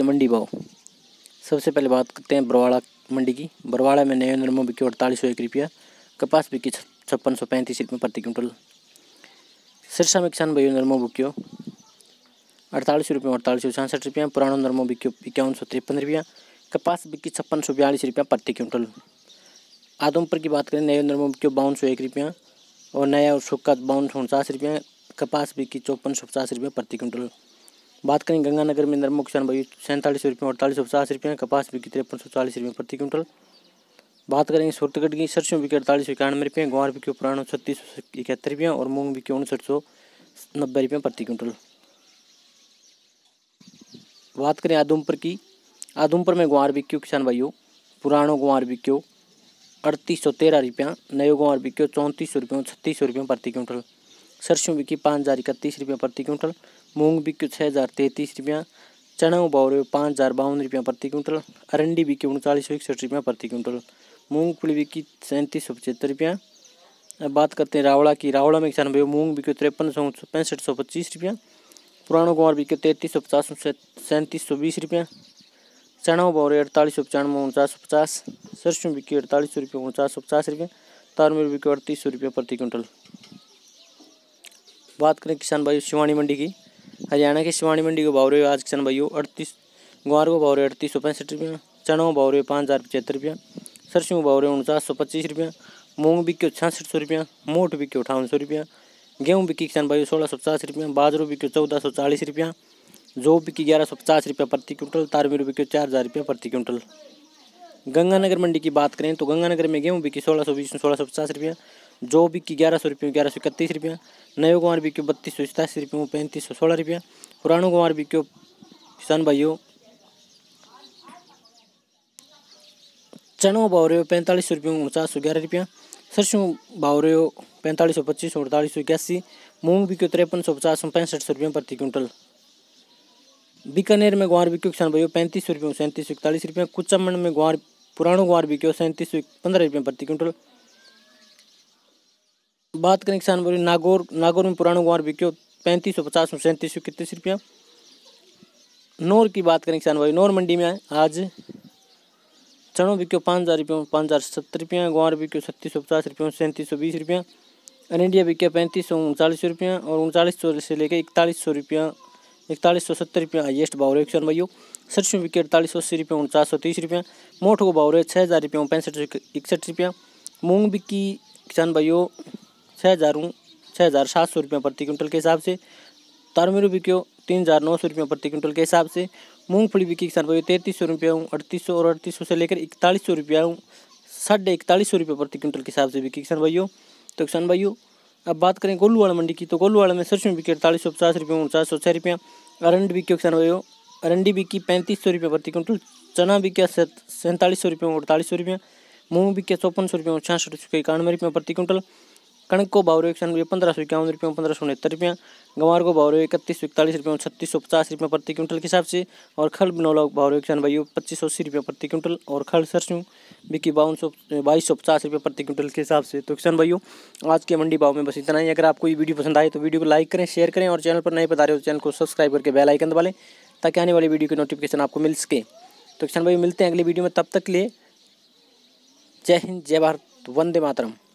के मंडी भाव सबसे पहले बात करते हैं बरवाड़ा मंडी की बरवाड़ा में नए नरमो बिकी अड़तालीस सौ एक रुपया कपास बिकी छप्पन सौ पैंतीस रुपये प्रति क्विंटल सिरसा में किसान भाइयों नरमो बिक्यो अड़तालीस रुपये अड़तालीस सौ छियासठ रुपया पुराना नरमो बिक्यो इक्यावन सौ तिरपन रुपया कपास बिकी छप्पन सौ बयालीस रुपया प्रति क्विंटल आदमपुर की बात करें नए नरमो बिक्यो बावन सौ एक रुपया और नया और सूखा बावन सौ उनचास रुपया कपास बिकी चौपन सौ पचास रुपये प्रति क्विंटल बात करें गंगानगर में नरमो किसान भाई सैंतालीस रुपये अड़तालीस सौ पचास रुपये कपास बिकी तिरपन सौ चालीस रुपये प्रति क्विंटल बात करेंगे सूरतगढ़ की सरसों बिकी अड़तालीस सौ इक्यानवे रुपये ग्वार बिकी पुराना छत्तीस सौ इकहत्तर रुपये और मूंग बिकी उनसठ सौ नब्बे रुपये प्रति क्विंटल बात करें आदमपुर की आदमपुर में ग्वार बिक्यो किसान भाइयों पुराना ग्वार बिक्यो अड़तीस सौ तेरह रुपया नयो ग्वार बिक्यो चौंतीस सौ रुपये छत्तीस सौ रुपये प्रति क्विंटल सरसों बिकी पाँच हज़ार इकतीस रुपया प्रति क्विंटल मूंग बिक्यो छः हज़ार तैंतीस रुपया चना उबाव रहे पाँच हज़ार बावन रुपया प्रति क्विंटल अरंडी बिकी उनचालीस सौ इकसठ रुपया प्रति क्विंटल मूंगफली बिकी सैंतीस सौ पचहत्तर रुपया अब बात करते हैं रावड़ा की रावड़ा में किसान भाई मूँग बिको तिरपन सौ पैंसठ सौ पच्चीस रुपया पुराना कुमार बिके तैंतीस सौ पचास सैंतीस सौ बीस रुपया चना उबाव अड़तालीस सौ पचानवे उनचास सौ पचास सरसों बिकी अड़तालीस सौ रुपये उनचास सौ पचास रुपया तारमेर बिके अड़तीस सौ रुपये प्रति क्विंटल बात करें किसान भाई शिवानी मंडी की हरियाणा के शिवानी मंडी को भाव रहे आज किसान भाइयों अड़तीस ग्वार को भाव रहे अड़तीस सौ पैंसठ रुपया चना को भाव रहे पाँच हज़ार पचहत्तर रुपया सरसों को भाव रहे उनचास सौ पच्चीस रुपया मूंग बिक्यो छियासठ सौ रुपया मोट बिक्यो अठावन सौ रुपया गेहूँ बिकी किसान भाइयों सोलह सौ पचास रुपया बाजरों बिक्यो चौदह सौ चालीस रुपया जो बिकी ग्यारह सौ पचास रुपया प्रति क्विंटल तारमीरू बिक्यो चार हज़ार रुपया प्रति क्विंटल गंगानगर मंडी की बात करें तो गंगानगर में गेहूँ बिकी सोलह सौ बीस सोलह सौ पचास रुपया जो बिकी ग्यारह सौ रुपये ग्यारह सौ इकतीस रुपया नयो कुंवर बिक्यो बत्तीस सौ सतासी रुपये पैंतीस सौ सोलह रुपया पुरानो कुंवर बिक्यो किसान भाइयों चनों भाव रहे हो पैंतालीस सौ रुपये उनचास सौ ग्यारह रुपया सरसों भाव रहे पैंतालीस सौ पच्चीस सौ अड़तालीस सौ इक्यासी मूंग बिक्यो तिरपन सौ पचास सौ पैंसठ सौ रुपये प्रति क्विंटल बीकानेर में ग्वार बिक्यो किसान भाइयों पैंतीस सौ रुपये सैंतीस सौ इकतालीस रुपये कुचमन में ग्वार पुरानो ग्वार बिक्यो सैंतीस सौ पंद्रह रुपये प्रति क्विंटल बात करें किसान बोली नागौर नागौर में पुराना गुआर बिक्यो पैंतीस सौ पचास में सैंतीस सौ इकतीस रुपया नोर की बात करें किसान भाई नोर मंडी में आज चणों बिक्यो पाँच हज़ार रुपये पाँच हज़ार सत्तर रुपया गुआर बिक्यो छत्तीस सौ पचास रुपये सैंतीस सौ बीस रुपया अनिंडिया बिक्यो पैंतीस सौ उनचालीस रुपया और उनचालीस सौ से लेकर इकतालीस सौ रुपया इकतालीस सौ सत्तर रुपया हाइएस्ट भाव रहे किसान भाइयों सरसों में बिके अड़तालीस सौ अस्सी रुपये उनचास सौ तीस रुपया मोठ को भाव रहे छः हज़ार रुपये पैंसठ सौ इकसठ रुपया मूंग बिकी किसान भाइयों छः हज़ार छः हज़ार सात सौ रुपये प्रति क्विंटल के हिसाब से तारमेरू बिक्यो तीन हज़ार नौ सौ रुपये प्रति क्विंटल के हिसाब से मूँगफली बिकी किसान भाई तैंतीस सौ रुपये हूँ अड़तीस सौ और अड़तीस सौ से लेकर इकतालीस सौ रुपया हूँ साढ़े इकतालीस सौ रुपये प्रति क्विंटल के हिसाब से बिकी किसान भाइयों तो किसान भाइयों अब बात करें गोलू वाला मंडी की तो गोलू में सरसों बिकी अड़तालीस सौ पचास रुपये उनचास सौ छः रुपया अरंड बिकी किसान भाइयों अरंडी बिकी पैंतीस सौ रुपये प्रति क्विंटल चना बिका सैंतालीस सौ रुपये अड़तालीस सौ रुपया मूँग बिकिया चौपन सौ रुपये और छियासठ सौ इक्यानवे रुपये प्रति क्विंटल कणक को भाव रहे इक्यानवे पंद्रह सौ इक्यावन रुपये पंद्रह सौ उनहत्तर रुपये गंवार को भाव इकतीस सौ इकतालीस रुपये छत्तीस सौ पचास रुपये प्रति क्विंटल के हिसाब से और खल बिनौला भाव रहे इक्यानवे पच्चीस सौ अस्सी रुपये प्रति क्विंटल और खल सरसों बिकी बावन सौ बाईस सौ पचास रुपये प्रति क्विंटल के हिसाब से तो किसान भाइयों आज के मंडी भाव में बस इतना ही अगर आपको ये वीडियो पसंद आए तो वीडियो को लाइक करें शेयर करें और चैनल पर नए बता रहे हो तो चैनल को सब्सक्राइब करके बेल आइकन दबा लें ताकि आने वाली वीडियो की नोटिफिकेशन आपको मिल सके तो किसान भाई मिलते हैं अगली वीडियो में तब तक के लिए जय हिंद जय भारत वंदे मातरम